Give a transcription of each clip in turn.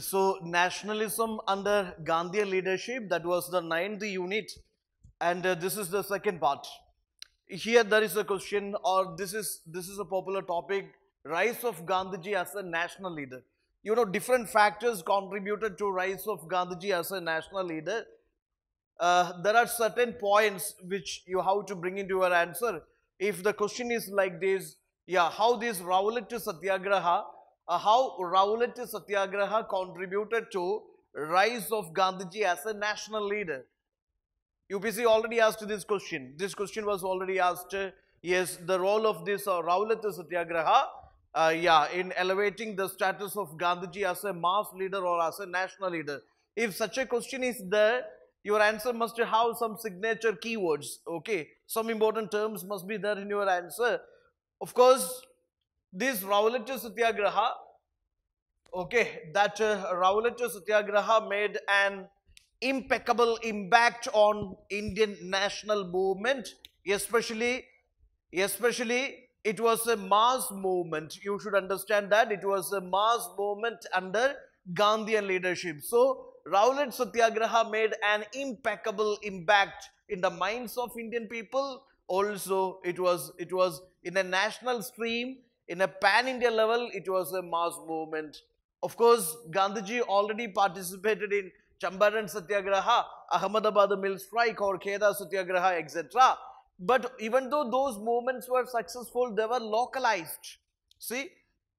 So nationalism under Gandhian leadership, that was the ninth unit and uh, this is the second part. Here there is a question or this is, this is a popular topic, rise of Gandhiji as a national leader. You know different factors contributed to rise of Gandhiji as a national leader. Uh, there are certain points which you have to bring into your answer. If the question is like this, yeah, how this Rowlatt to Satyagraha uh, how Rowlatt Satyagraha contributed to rise of Gandhiji as a national leader. UPC already asked this question. This question was already asked. Uh, yes, the role of this uh, Rowlatt Satyagraha, uh, yeah, in elevating the status of Gandhiji as a mass leader or as a national leader. If such a question is there, your answer must have some signature keywords, okay? Some important terms must be there in your answer. Of course, this Rowlatt Satyagraha, okay, that uh, Rowlatt Satyagraha made an impeccable impact on Indian national movement, especially, especially it was a mass movement. You should understand that it was a mass movement under Gandhian leadership. So, Rowlatt Satyagraha made an impeccable impact in the minds of Indian people. Also, it was, it was in a national stream in a pan-India level, it was a mass movement. Of course, Gandhiji already participated in Chambaran Satyagraha, Ahmedabad Mill Strike or Kheda Satyagraha, etc. But even though those movements were successful, they were localized. See,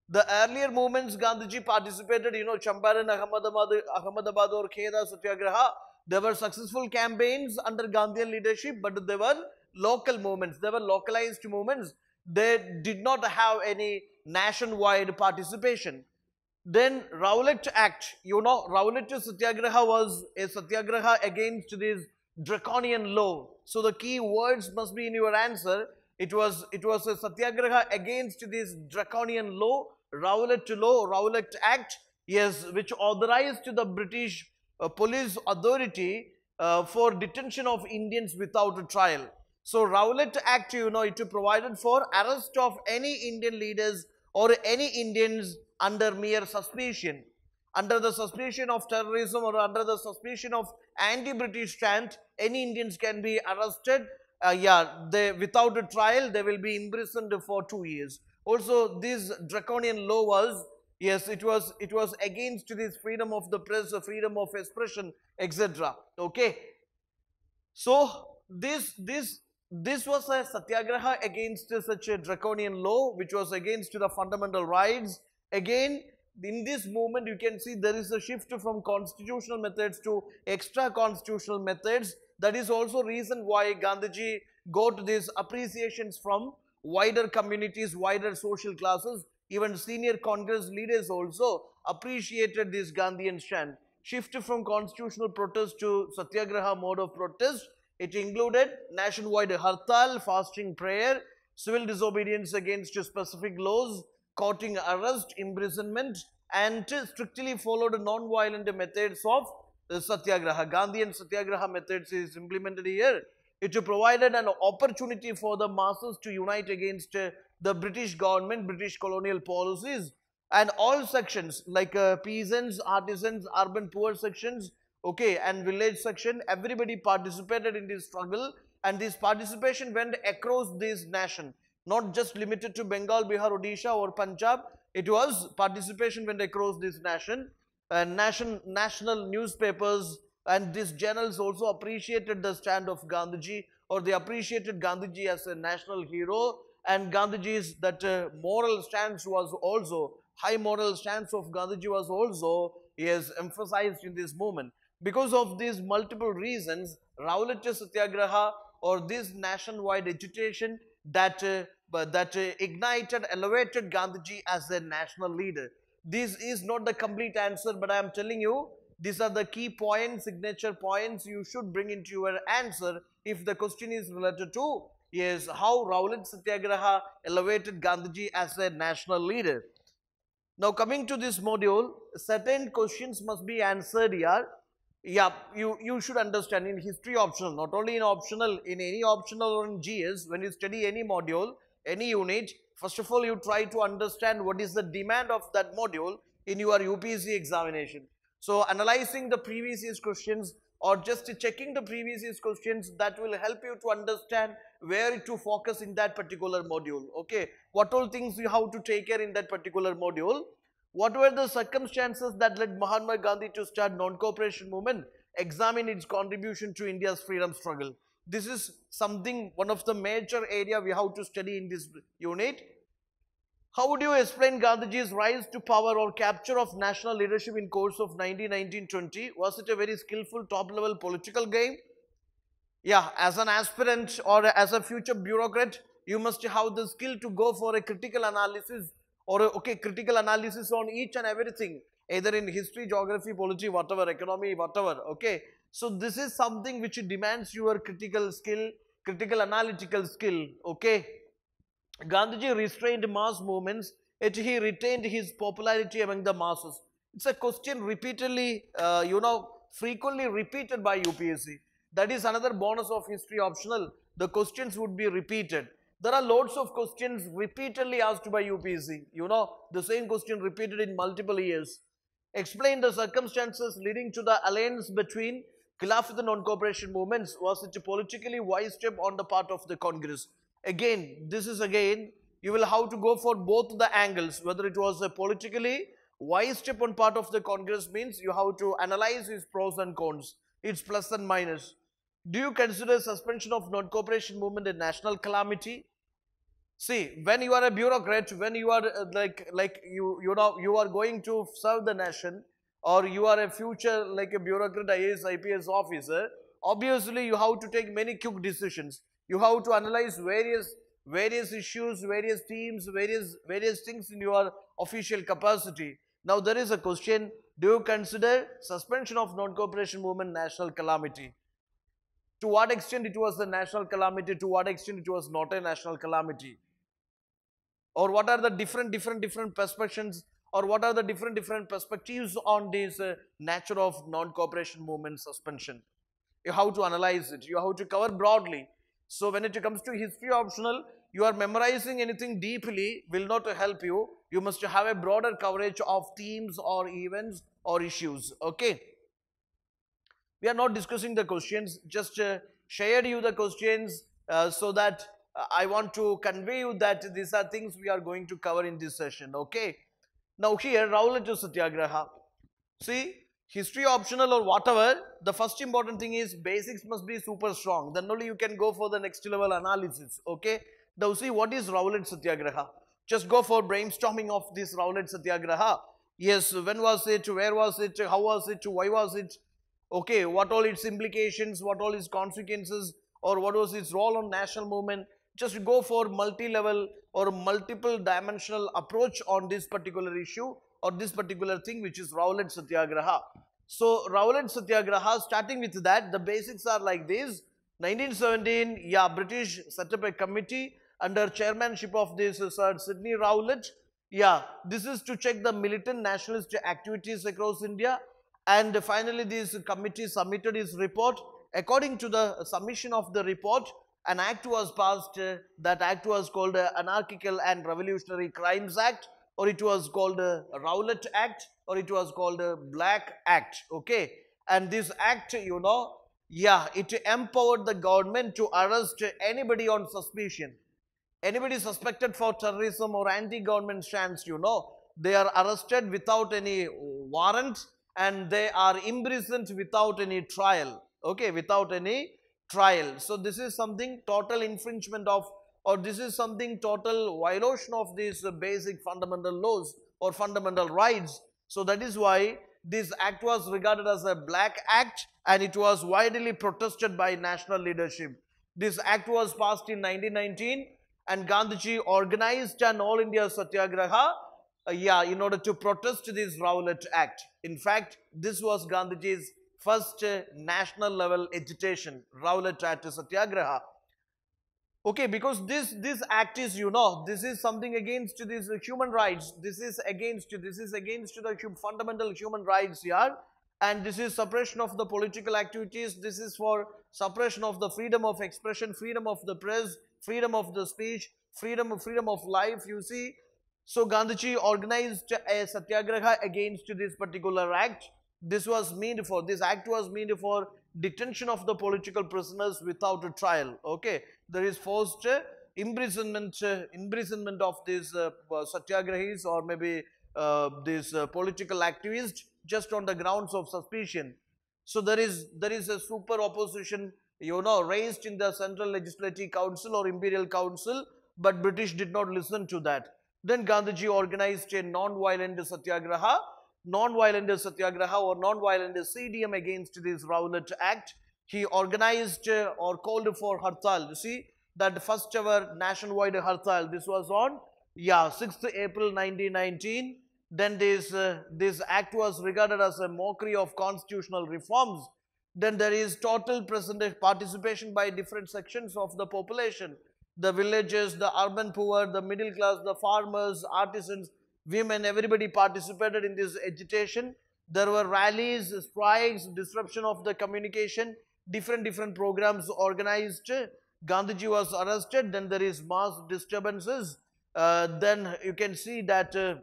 the earlier movements Gandhiji participated, you know, Champaran, Ahmedabad, Ahmedabad or Kheda Satyagraha, they were successful campaigns under Gandhian leadership, but they were local movements, they were localized movements they did not have any nationwide participation. Then Rowlatt Act, you know, Rowlatt Satyagraha was a Satyagraha against this draconian law. So the key words must be in your answer. It was, it was a Satyagraha against this draconian law, Rowlatt Law, Rowlatt Act, yes, which authorized the British uh, police authority uh, for detention of Indians without a trial. So Rowlatt Act, you know, it provided for arrest of any Indian leaders or any Indians under mere suspicion, under the suspicion of terrorism or under the suspicion of anti-British stance, any Indians can be arrested. Uh, yeah, they without a trial, they will be imprisoned for two years. Also, this draconian law was yes, it was it was against this freedom of the press, freedom of expression, etc. Okay, so this this this was a satyagraha against such a draconian law which was against the fundamental rights. Again, in this movement you can see there is a shift from constitutional methods to extra constitutional methods. That is also reason why Gandhiji got these appreciations from wider communities, wider social classes, even senior Congress leaders also appreciated this Gandhian chant. Shift from constitutional protest to satyagraha mode of protest it included nationwide hartal, fasting prayer, civil disobedience against specific laws, courting arrest, imprisonment, and strictly followed non-violent methods of satyagraha. Gandhi and satyagraha methods is implemented here. It provided an opportunity for the masses to unite against uh, the British government, British colonial policies, and all sections like uh, peasants, artisans, urban poor sections, okay and village section everybody participated in this struggle and this participation went across this nation not just limited to Bengal, Bihar, Odisha or Punjab it was participation went across this nation and nation national newspapers and these journals also appreciated the stand of Gandhiji or they appreciated Gandhiji as a national hero and Gandhiji's that uh, moral stance was also high moral stance of Gandhiji was also he has emphasized in this movement because of these multiple reasons, Rowlatt Satyagraha or this nationwide agitation that, uh, that uh, ignited, elevated Gandhiji as a national leader. This is not the complete answer, but I am telling you, these are the key points, signature points you should bring into your answer if the question is related to is how Rowlatt Satyagraha elevated Gandhiji as a national leader. Now coming to this module, certain questions must be answered here yeah, you, you should understand in history optional, not only in optional, in any optional or in GS, when you study any module, any unit, first of all you try to understand what is the demand of that module in your UPSC examination. So analyzing the previous year's questions or just checking the previous year's questions that will help you to understand where to focus in that particular module, okay. What all things you have to take care in that particular module what were the circumstances that led Mahatma Gandhi to start non-cooperation movement? Examine its contribution to India's freedom struggle. This is something, one of the major area we have to study in this unit. How would you explain Gandhiji's rise to power or capture of national leadership in course of 1919-20? Was it a very skillful top-level political game? Yeah, as an aspirant or as a future bureaucrat, you must have the skill to go for a critical analysis or okay, critical analysis on each and everything, either in history, geography, polity, whatever, economy, whatever, okay. So this is something which demands your critical skill, critical analytical skill, okay. Gandhiji restrained mass movements, yet he retained his popularity among the masses. It's a question repeatedly, uh, you know, frequently repeated by UPSC. That is another bonus of history optional. The questions would be repeated. There are loads of questions repeatedly asked by UPSC. You know, the same question repeated in multiple years. Explain the circumstances leading to the alliance between Khilaf and the non-cooperation movements. Was it a politically wise step on the part of the Congress? Again, this is again, you will have to go for both the angles. Whether it was a politically wise step on part of the Congress means you have to analyze its pros and cons, its plus and minus. Do you consider suspension of non-cooperation movement a national calamity? See, when you are a bureaucrat, when you are uh, like, like you, you know, you are going to serve the nation or you are a future like a bureaucrat, IAS, IPS officer, obviously you have to take many quick decisions. You have to analyze various various issues, various teams, various various things in your official capacity. Now there is a question, do you consider suspension of non-cooperation movement national calamity? to what extent it was a national calamity, to what extent it was not a national calamity. Or what are the different, different, different perspectives or what are the different, different perspectives on this uh, nature of non-cooperation movement suspension. You have to analyze it. You have to cover broadly. So when it comes to history optional, you are memorizing anything deeply will not help you. You must have a broader coverage of themes or events or issues. Okay. We are not discussing the questions, just uh, shared you the questions uh, so that uh, I want to convey you that these are things we are going to cover in this session, okay? Now here, rahul Satyagraha. See, history optional or whatever, the first important thing is basics must be super strong. Then only you can go for the next level analysis, okay? Now see, what is Rowlett Satyagraha? Just go for brainstorming of this Rowlett Satyagraha. Yes, when was it, where was it, how was it, why was it, okay, what all its implications, what all its consequences or what was its role on national movement. Just go for multi-level or multiple dimensional approach on this particular issue or this particular thing which is Rowlatt Satyagraha. So Rowlatt Satyagraha starting with that the basics are like this. 1917 yeah British set up a committee under chairmanship of this uh, Sir Sidney Rowlatt. Yeah this is to check the militant nationalist activities across India and finally, this committee submitted its report. According to the submission of the report, an act was passed. Uh, that act was called uh, Anarchical and Revolutionary Crimes Act or it was called uh, Rowlett Act or it was called uh, Black Act. Okay. And this act, you know, yeah, it empowered the government to arrest anybody on suspicion. Anybody suspected for terrorism or anti-government stance. you know, they are arrested without any warrant and they are imprisoned without any trial, okay, without any trial. So, this is something total infringement of or this is something total violation of these basic fundamental laws or fundamental rights. So, that is why this act was regarded as a black act and it was widely protested by national leadership. This act was passed in 1919 and Gandhiji organized an all India Satyagraha uh, yeah, in order to protest this Rowlatt Act. In fact, this was Gandhiji's first uh, national level agitation, Rowlatt Act Satyagraha. Okay, because this, this act is, you know, this is something against these human rights. This is against, this is against the hum, fundamental human rights here. Yeah? And this is suppression of the political activities. This is for suppression of the freedom of expression, freedom of the press, freedom of the speech, freedom, freedom of life, you see so Gandhiji organized a satyagraha against this particular act. This was meant for, this act was meant for detention of the political prisoners without a trial. Okay, there is forced uh, imprisonment, uh, imprisonment of these uh, uh satyagrahis or maybe uh, these uh, political activists just on the grounds of suspicion. So there is there is a super opposition, you know, raised in the Central Legislative Council or Imperial Council, but British did not listen to that. Then Gandhiji organized a non-violent satyagraha, non-violent satyagraha or non-violent CDM against this Rowlatt Act. He organized uh, or called for Hartal. You see that first ever nationwide Hartal. This was on yeah 6th April 1919. Then this uh, this act was regarded as a mockery of constitutional reforms. Then there is total participation by different sections of the population the villages, the urban poor, the middle class, the farmers, artisans, women, everybody participated in this agitation. There were rallies, strikes, disruption of the communication, different different programs organized. Gandhiji was arrested, then there is mass disturbances. Uh, then you can see that uh,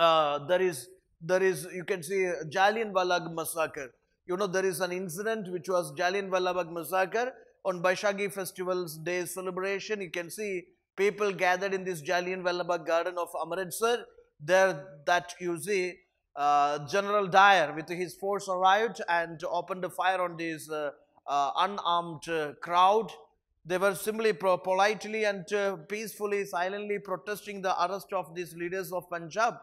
uh, there is there is you can see Jallianwala massacre. You know there is an incident which was Jallianwala massacre on Baishagi festival's day celebration, you can see people gathered in this Jallianwala Bagh garden of Amritsar. There that you see uh, General Dyer with his force arrived and opened fire on this uh, uh, unarmed uh, crowd. They were simply politely and uh, peacefully, silently protesting the arrest of these leaders of Punjab.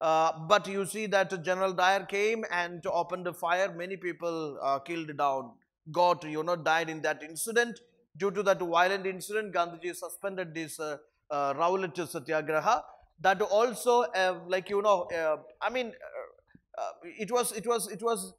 Uh, but you see that General Dyer came and opened fire. Many people killed down got, you know, died in that incident. Due to that violent incident, Gandhiji suspended this uh, uh, Rowlatt Satyagraha. That also, uh, like, you know, uh, I mean, uh, uh, it was, it was, it was,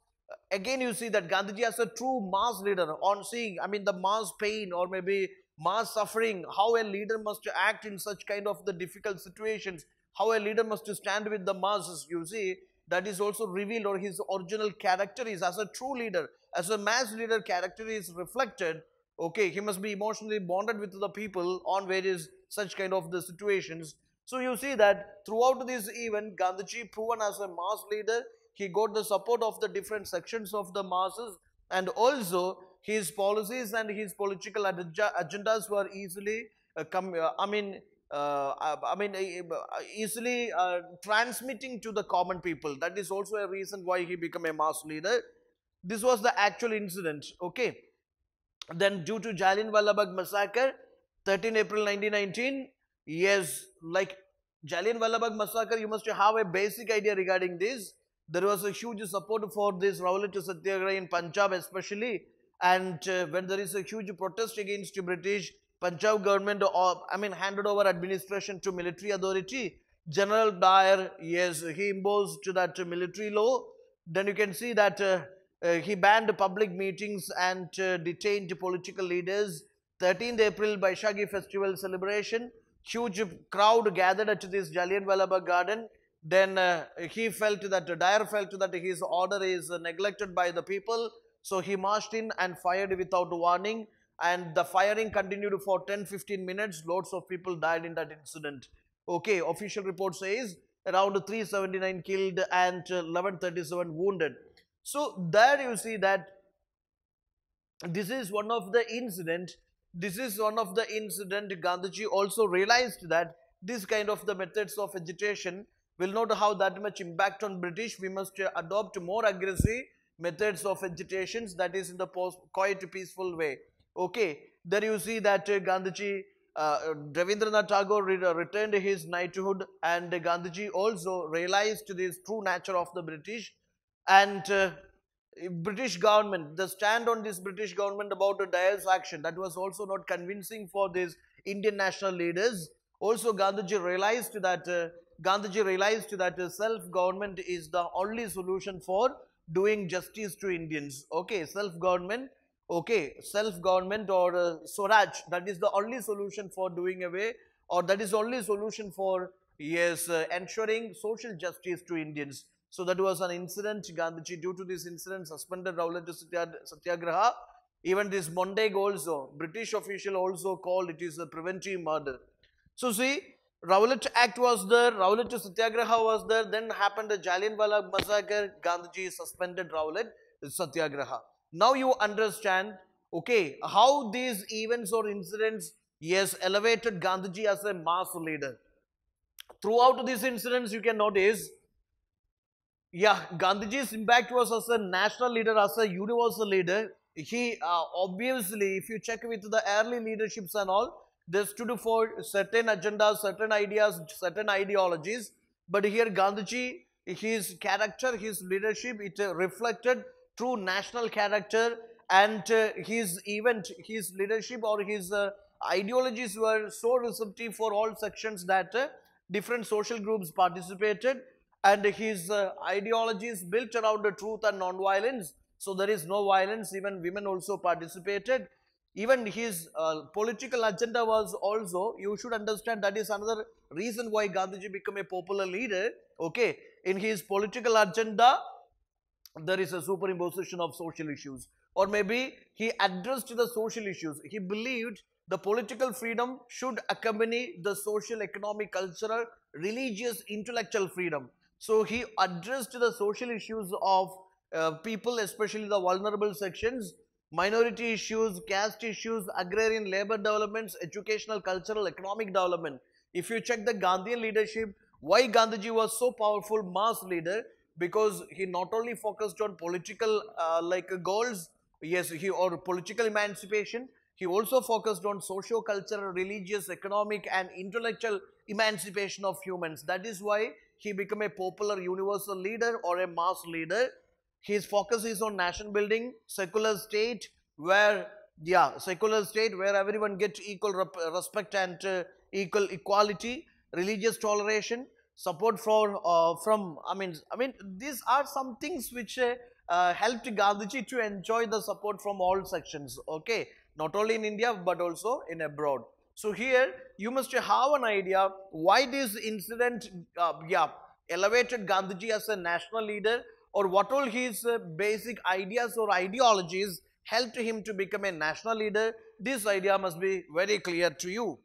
again, you see that Gandhiji as a true mass leader on seeing, I mean, the mass pain or maybe mass suffering, how a leader must act in such kind of the difficult situations, how a leader must stand with the masses, you see, that is also revealed or his original character is as a true leader as a mass leader character is reflected, okay, he must be emotionally bonded with the people on various such kind of the situations. So you see that throughout this event, Gandhiji proven as a mass leader, he got the support of the different sections of the masses and also his policies and his political agendas were easily, uh, come, uh, I mean, uh, I mean, uh, uh, easily uh, transmitting to the common people. That is also a reason why he became a mass leader. This was the actual incident, okay. Then due to Jallianwala Bagh massacre, 13 April 1919, yes, like Jallianwala Bagh massacre, you must have a basic idea regarding this. There was a huge support for this Rowlatt Satyagraha in Punjab especially. And uh, when there is a huge protest against the British, Punjab government, uh, I mean, handed over administration to military authority. General Dyer, yes, he imposed to that military law. Then you can see that uh, uh, he banned public meetings and uh, detained political leaders. 13th April Baishagi festival celebration. Huge crowd gathered at this Jallianwala Bagh garden. Then uh, he felt that, Dyer felt that his order is neglected by the people. So he marched in and fired without warning and the firing continued for 10-15 minutes. Lots of people died in that incident. Okay, official report says around 379 killed and 1137 wounded. So there you see that this is one of the incident, this is one of the incident Gandhiji also realized that this kind of the methods of agitation will not have that much impact on British. We must adopt more aggressive methods of agitations that is in the post, quite peaceful way. Okay, there you see that uh, Gandhiji, uh, Ravindranath Tagore re returned his knighthood and Gandhiji also realized this true nature of the British and uh, eh, British government, the stand on this British government about the Dyer's action that was also not convincing for these Indian national leaders. Also Gandhiji realized that uh, Gandhiji realized that uh, self-government is the only solution for doing justice to Indians. Okay, self-government, okay, self-government or uh, Swaraj, that is the only solution for doing away or that is only solution for, yes, uh, ensuring social justice to Indians. So that was an incident. Gandhiji, due to this incident, suspended Rowlatt to Satyagraha. Even this Monday, also, British official also called it is a preventive murder. So see, Rowlatt Act was there, Rowlatt to Satyagraha was there, then happened the Jallianwala massacre, Gandhiji suspended Rowlatt Satyagraha. Now you understand, okay, how these events or incidents, yes, elevated Gandhiji as a mass leader. Throughout these incidents, you can notice, yeah, Gandhiji's impact was as a national leader, as a universal leader. He uh, obviously, if you check with the early leaderships and all, they stood for certain agendas, certain ideas, certain ideologies. But here Gandhiji, his character, his leadership, it uh, reflected true national character and uh, his event, his leadership or his uh, ideologies were so receptive for all sections that uh, different social groups participated and his uh, ideology is built around the truth and non-violence. So there is no violence, even women also participated. Even his uh, political agenda was also, you should understand that is another reason why Gandhiji became a popular leader. Okay, in his political agenda, there is a superimposition of social issues. Or maybe he addressed the social issues. He believed the political freedom should accompany the social, economic, cultural, religious, intellectual freedom. So he addressed the social issues of uh, people, especially the vulnerable sections, minority issues, caste issues, agrarian labor developments, educational, cultural, economic development. If you check the Gandhian leadership, why Gandhiji was so powerful mass leader because he not only focused on political uh, like goals, yes, he or political emancipation, he also focused on socio-cultural, religious, economic and intellectual emancipation of humans. That is why he become a popular universal leader or a mass leader. His focus is on nation building, secular state where, yeah, secular state where everyone get equal respect and uh, equal equality, religious toleration, support for, uh, from, I mean, I mean, these are some things which uh, uh helped Gandhiji to enjoy the support from all sections, okay, not only in India but also in abroad. So here you must have an idea why this incident, uh, yeah, elevated Gandhiji as a national leader or what all his uh, basic ideas or ideologies helped him to become a national leader. This idea must be very clear to you.